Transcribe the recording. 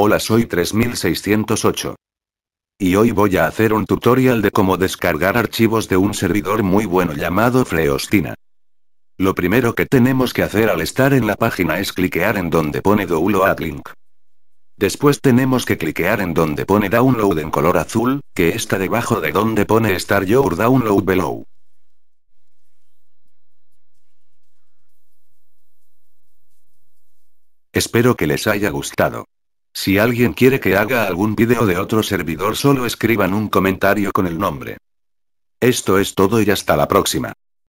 Hola soy 3608. Y hoy voy a hacer un tutorial de cómo descargar archivos de un servidor muy bueno llamado Freostina. Lo primero que tenemos que hacer al estar en la página es cliquear en donde pone Download Link. Después tenemos que cliquear en donde pone Download en color azul, que está debajo de donde pone Start Your Download Below. Espero que les haya gustado. Si alguien quiere que haga algún video de otro servidor solo escriban un comentario con el nombre. Esto es todo y hasta la próxima.